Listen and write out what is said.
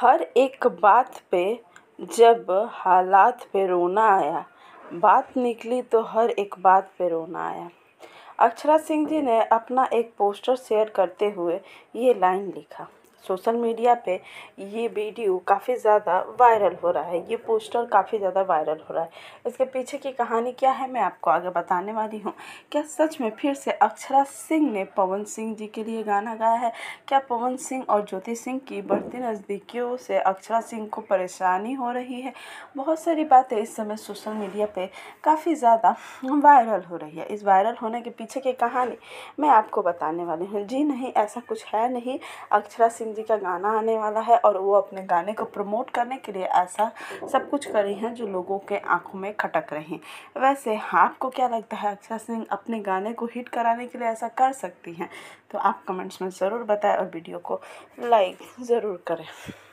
हर एक बात पे जब हालात पे रोना आया बात निकली तो हर एक बात पे रोना आया अक्षरा सिंह जी ने अपना एक पोस्टर शेयर करते हुए ये लाइन लिखा सोशल मीडिया पे ये वीडियो काफ़ी ज़्यादा वायरल हो रहा है ये पोस्टर काफ़ी ज़्यादा वायरल हो रहा है इसके पीछे की कहानी क्या है मैं आपको आगे बताने वाली हूँ क्या सच में फिर से अक्षरा सिंह ने पवन सिंह जी के लिए गाना गाया है क्या पवन सिंह और ज्योति सिंह की बढ़ती नज़दीकियों से अक्षरा सिंह को परेशानी हो रही है बहुत सारी बातें इस समय सोशल मीडिया पर काफ़ी ज़्यादा वायरल हो रही है इस वायरल होने के पीछे की कहानी मैं आपको बताने वाली हूँ जी नहीं ऐसा कुछ है नहीं अक्षरा सिंह सिंह जी का गाना आने वाला है और वो अपने गाने को प्रमोट करने के लिए ऐसा सब कुछ कर रही हैं जो लोगों के आँखों में खटक रहे हैं वैसे आपको क्या लगता है अक्षय सिंह अपने गाने को हिट कराने के लिए ऐसा कर सकती हैं तो आप कमेंट्स में ज़रूर बताएं और वीडियो को लाइक ज़रूर करें